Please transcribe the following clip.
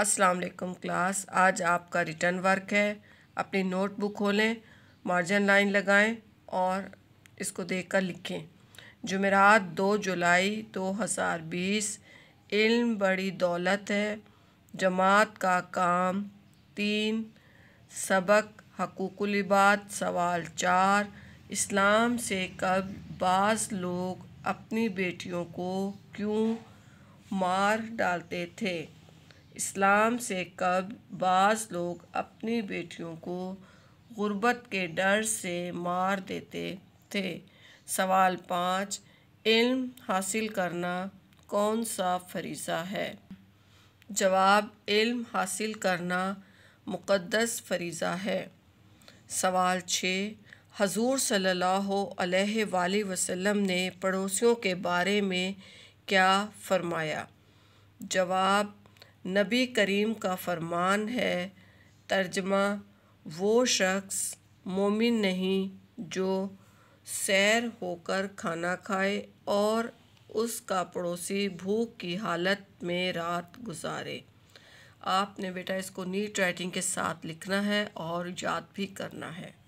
असलकम क्लास आज आपका रिटर्न वर्क है अपनी नोटबुक खोलें मार्जिन लाइन लगाएं और इसको देखकर लिखें जुमेरात दो जुलाई दो हज़ार बीस इल्म बड़ी दौलत है जमात का काम तीन सबक हकूकुलबाद सवाल चार इस्लाम से कब बास लोग अपनी बेटियों को क्यों मार डालते थे इस्लाम से कब बाज़ लोग अपनी बेटियों को ग़ुरबत के डर से मार देते थे सवाल पाँच इल्म हासिल करना कौन सा फरीज़ा है जवाब इल्म हासिल करना मुक़दस फरीज़ा है सवाल छः हजूर सल्लल्लाहु अलैहि वसल्लम ने पड़ोसियों के बारे में क्या फ़रमाया जवाब नबी करीम का फरमान है तर्जमा वो शख्स मोमिन नहीं जो सैर होकर खाना खाए और उसका पड़ोसी भूख की हालत में रात गुजारे आपने बेटा इसको नीट राइटिंग के साथ लिखना है और याद भी करना है